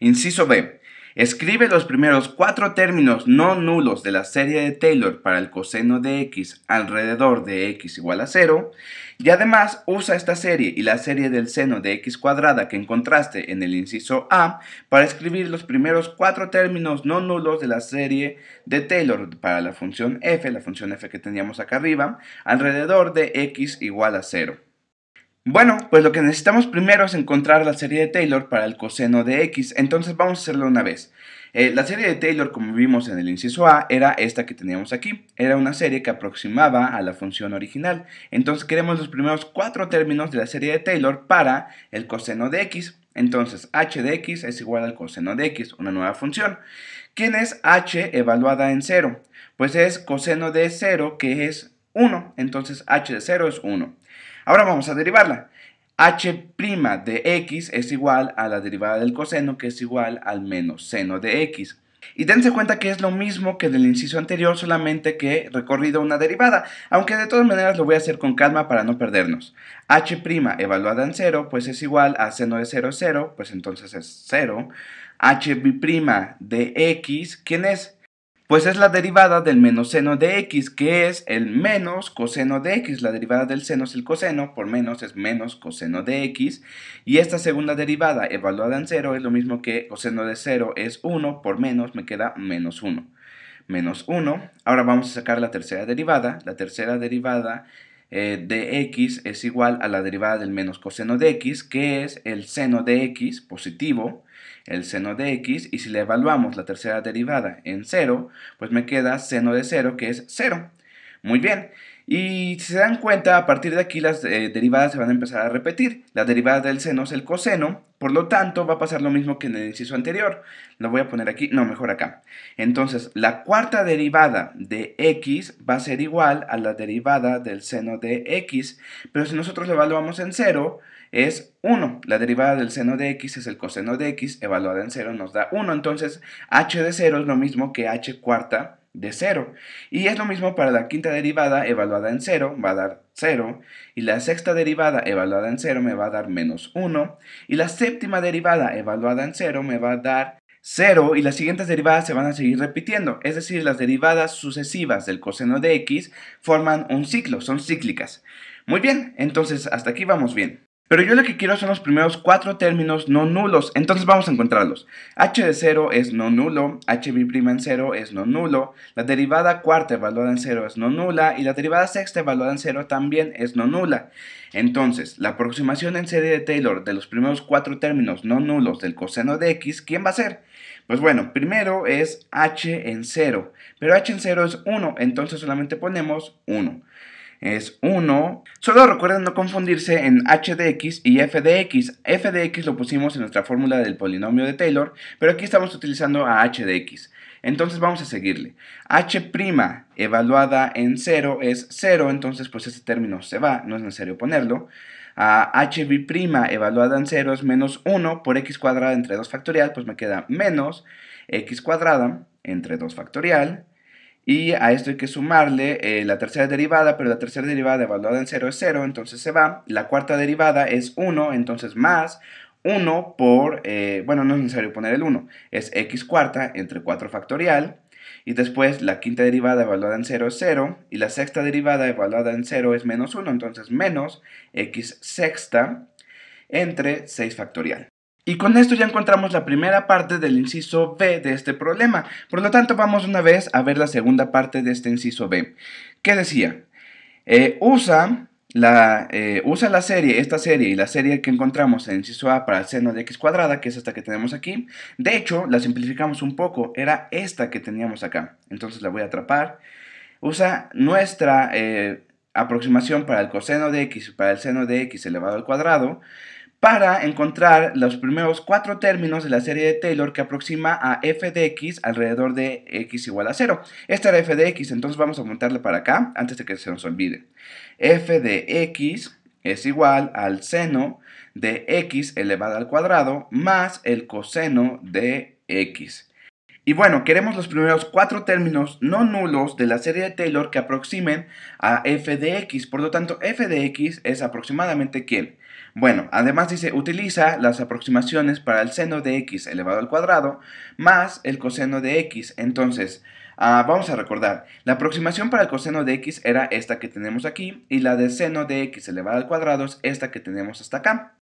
Inciso B. Escribe los primeros cuatro términos no nulos de la serie de Taylor para el coseno de x alrededor de x igual a 0 y además usa esta serie y la serie del seno de x cuadrada que encontraste en el inciso A para escribir los primeros cuatro términos no nulos de la serie de Taylor para la función f, la función f que teníamos acá arriba, alrededor de x igual a 0. Bueno, pues lo que necesitamos primero es encontrar la serie de Taylor para el coseno de x, entonces vamos a hacerlo una vez. Eh, la serie de Taylor, como vimos en el inciso A, era esta que teníamos aquí. Era una serie que aproximaba a la función original. Entonces queremos los primeros cuatro términos de la serie de Taylor para el coseno de x. Entonces h de x es igual al coseno de x, una nueva función. ¿Quién es h evaluada en 0? Pues es coseno de 0 que es 1, entonces h de 0 es 1. Ahora vamos a derivarla. h' de x es igual a la derivada del coseno, que es igual al menos seno de x. Y dense cuenta que es lo mismo que del inciso anterior, solamente que he recorrido una derivada, aunque de todas maneras lo voy a hacer con calma para no perdernos. h' evaluada en 0, pues es igual a seno de 0, 0, pues entonces es 0. h' de x, ¿quién es? pues es la derivada del menos seno de x, que es el menos coseno de x. La derivada del seno es el coseno, por menos es menos coseno de x. Y esta segunda derivada evaluada en 0 es lo mismo que coseno de 0 es 1, por menos me queda menos 1. Menos 1. Ahora vamos a sacar la tercera derivada. La tercera derivada eh, de x es igual a la derivada del menos coseno de x, que es el seno de x positivo el seno de x, y si le evaluamos la tercera derivada en 0, pues me queda seno de 0, que es 0. Muy bien, y si se dan cuenta, a partir de aquí las eh, derivadas se van a empezar a repetir. La derivada del seno es el coseno, por lo tanto va a pasar lo mismo que en el inciso anterior. Lo voy a poner aquí, no, mejor acá. Entonces, la cuarta derivada de x va a ser igual a la derivada del seno de x, pero si nosotros lo evaluamos en 0, es 1. La derivada del seno de x es el coseno de x, evaluada en 0 nos da 1. Entonces, h de 0 es lo mismo que h cuarta de 0. Y es lo mismo para la quinta derivada, evaluada en 0, va a dar 0. Y la sexta derivada, evaluada en 0, me va a dar menos 1. Y la séptima derivada, evaluada en 0, me va a dar 0 y las siguientes derivadas se van a seguir repitiendo, es decir, las derivadas sucesivas del coseno de x forman un ciclo, son cíclicas. Muy bien, entonces hasta aquí vamos bien. Pero yo lo que quiero son los primeros cuatro términos no nulos, entonces vamos a encontrarlos. h de 0 es no nulo, hb' en 0 es no nulo, la derivada cuarta evaluada en 0 es no nula y la derivada sexta evaluada en 0 también es no nula. Entonces, la aproximación en serie de Taylor de los primeros cuatro términos no nulos del coseno de x, ¿quién va a ser? Pues bueno, primero es h en 0, pero h en 0 es 1, entonces solamente ponemos 1 es 1. Solo recuerden no confundirse en h de x y f de x. f de x lo pusimos en nuestra fórmula del polinomio de Taylor, pero aquí estamos utilizando a h de x. Entonces vamos a seguirle. h' evaluada en 0 es 0, entonces pues este término se va, no es necesario ponerlo. A hb' evaluada en 0 es menos 1 por x cuadrada entre 2 factorial, pues me queda menos x cuadrada entre 2 factorial y a esto hay que sumarle eh, la tercera derivada, pero la tercera derivada evaluada en 0 es 0, entonces se va. La cuarta derivada es 1, entonces más 1 por, eh, bueno, no es necesario poner el 1, es x cuarta entre 4 factorial. Y después la quinta derivada evaluada en 0 es 0, y la sexta derivada evaluada en 0 es menos 1, entonces menos x sexta entre 6 factorial. Y con esto ya encontramos la primera parte del inciso B de este problema. Por lo tanto, vamos una vez a ver la segunda parte de este inciso B. ¿Qué decía? Eh, usa, la, eh, usa la serie, esta serie y la serie que encontramos en inciso A para el seno de x cuadrada, que es esta que tenemos aquí. De hecho, la simplificamos un poco, era esta que teníamos acá. Entonces la voy a atrapar. Usa nuestra eh, aproximación para el coseno de x y para el seno de x elevado al cuadrado para encontrar los primeros cuatro términos de la serie de Taylor que aproxima a f de x alrededor de x igual a 0. Esta era f de x, entonces vamos a montarla para acá antes de que se nos olvide. f de x es igual al seno de x elevado al cuadrado más el coseno de x. Y bueno, queremos los primeros cuatro términos no nulos de la serie de Taylor que aproximen a f de x. Por lo tanto, f de x es aproximadamente ¿quién? Bueno, además dice, utiliza las aproximaciones para el seno de x elevado al cuadrado más el coseno de x. Entonces, ah, vamos a recordar, la aproximación para el coseno de x era esta que tenemos aquí y la de seno de x elevado al cuadrado es esta que tenemos hasta acá.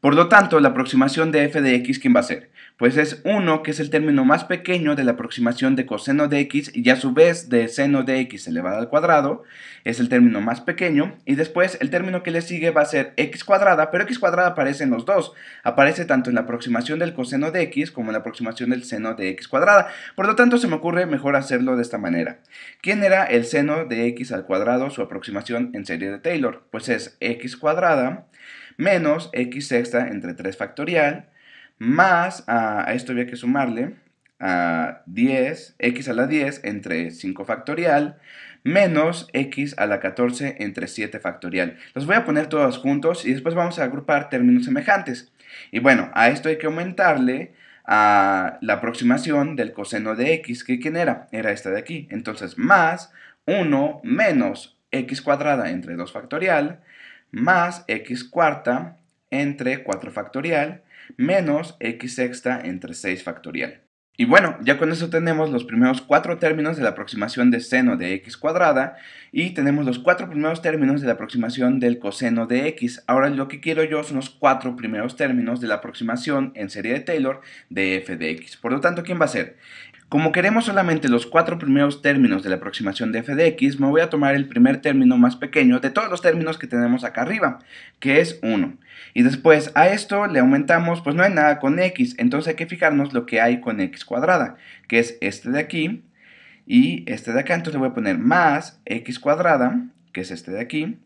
Por lo tanto, la aproximación de f de x, ¿quién va a ser? Pues es 1, que es el término más pequeño de la aproximación de coseno de x y a su vez de seno de x elevado al cuadrado, es el término más pequeño, y después el término que le sigue va a ser x cuadrada, pero x cuadrada aparece en los dos, aparece tanto en la aproximación del coseno de x como en la aproximación del seno de x cuadrada, por lo tanto se me ocurre mejor hacerlo de esta manera. ¿Quién era el seno de x al cuadrado, su aproximación en serie de Taylor? Pues es x cuadrada menos x sexta entre 3 factorial, más a, esto había que sumarle a 10, x a la 10 entre 5 factorial, menos x a la 14 entre 7 factorial. Los voy a poner todos juntos y después vamos a agrupar términos semejantes. Y bueno, a esto hay que aumentarle a la aproximación del coseno de x, que quién era? Era esta de aquí. Entonces, más 1 menos x cuadrada entre 2 factorial, más x cuarta entre 4 factorial menos x sexta entre 6 factorial. Y bueno, ya con eso tenemos los primeros cuatro términos de la aproximación de seno de x cuadrada y tenemos los cuatro primeros términos de la aproximación del coseno de x. Ahora lo que quiero yo son los cuatro primeros términos de la aproximación en serie de Taylor de f de x. Por lo tanto, ¿quién va a ser? Como queremos solamente los cuatro primeros términos de la aproximación de f de x, me voy a tomar el primer término más pequeño de todos los términos que tenemos acá arriba, que es 1. Y después a esto le aumentamos, pues no hay nada con x, entonces hay que fijarnos lo que hay con x cuadrada, que es este de aquí y este de acá, entonces le voy a poner más x cuadrada, que es este de aquí,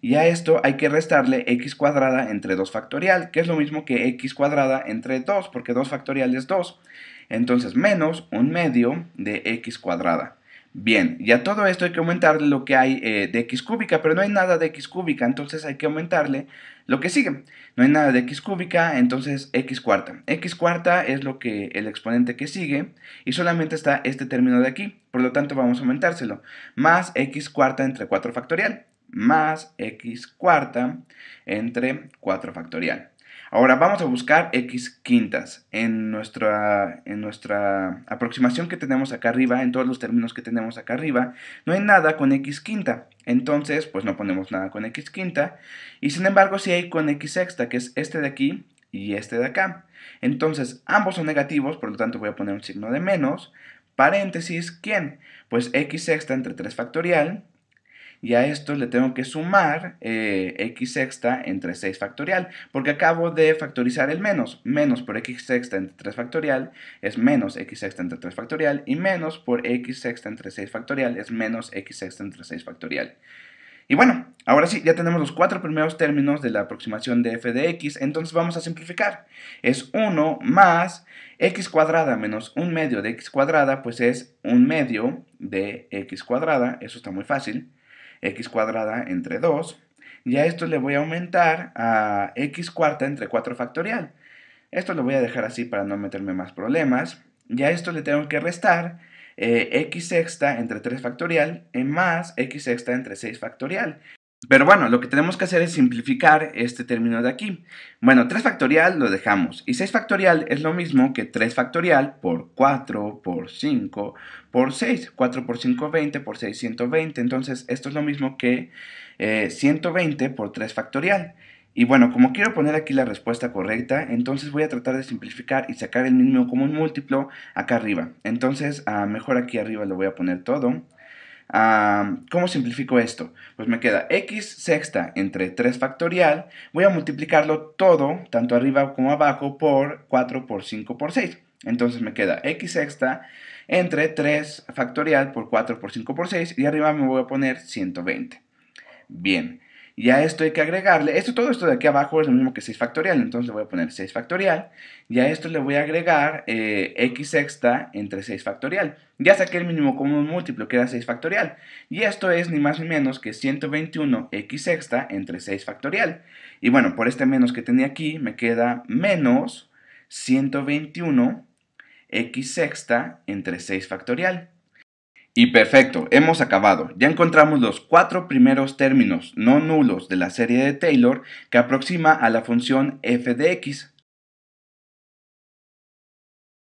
y a esto hay que restarle x cuadrada entre 2 factorial, que es lo mismo que x cuadrada entre 2, porque 2 factorial es 2. Entonces, menos un medio de x cuadrada. Bien, y a todo esto hay que aumentar lo que hay eh, de x cúbica, pero no hay nada de x cúbica, entonces hay que aumentarle lo que sigue. No hay nada de x cúbica, entonces x cuarta. x cuarta es lo que el exponente que sigue y solamente está este término de aquí, por lo tanto vamos a aumentárselo. Más x cuarta entre 4 factorial, más x cuarta entre 4 factorial. Ahora vamos a buscar x quintas en nuestra, en nuestra aproximación que tenemos acá arriba, en todos los términos que tenemos acá arriba, no hay nada con x quinta, entonces pues no ponemos nada con x quinta, y sin embargo sí hay con x sexta, que es este de aquí y este de acá. Entonces ambos son negativos, por lo tanto voy a poner un signo de menos, paréntesis, ¿quién? Pues x sexta entre 3 factorial y a esto le tengo que sumar eh, x sexta entre 6 factorial, porque acabo de factorizar el menos. Menos por x sexta entre 3 factorial es menos x sexta entre 3 factorial, y menos por x sexta entre 6 factorial es menos x sexta entre 6 factorial. Y bueno, ahora sí, ya tenemos los cuatro primeros términos de la aproximación de f de x, entonces vamos a simplificar. Es 1 más x cuadrada menos 1 medio de x cuadrada, pues es un medio de x cuadrada, eso está muy fácil x cuadrada entre 2. Y a esto le voy a aumentar a x cuarta entre 4 factorial. Esto lo voy a dejar así para no meterme más problemas. Y a esto le tengo que restar eh, x sexta entre 3 factorial más x sexta entre 6 factorial. Pero bueno, lo que tenemos que hacer es simplificar este término de aquí. Bueno, 3 factorial lo dejamos. Y 6 factorial es lo mismo que 3 factorial por 4, por 5, por 6. 4 por 5, 20, por 6, 120. Entonces, esto es lo mismo que 120 eh, por 3 factorial. Y bueno, como quiero poner aquí la respuesta correcta, entonces voy a tratar de simplificar y sacar el mínimo común múltiplo acá arriba. Entonces, ah, mejor aquí arriba lo voy a poner todo. Ah, ¿Cómo simplifico esto? Pues me queda x sexta entre 3 factorial. Voy a multiplicarlo todo, tanto arriba como abajo, por 4 por 5 por 6. Entonces me queda x sexta entre 3 factorial por 4 por 5 por 6 y arriba me voy a poner 120. Bien, y a esto hay que agregarle, esto, todo esto de aquí abajo es lo mismo que 6 factorial, entonces le voy a poner 6 factorial. Y a esto le voy a agregar eh, x sexta entre 6 factorial. Ya saqué el mínimo común múltiplo que era 6 factorial. Y esto es ni más ni menos que 121 x sexta entre 6 factorial. Y bueno, por este menos que tenía aquí me queda menos 121 x sexta entre 6 factorial. Y perfecto, hemos acabado. Ya encontramos los cuatro primeros términos no nulos de la serie de Taylor que aproxima a la función f de x.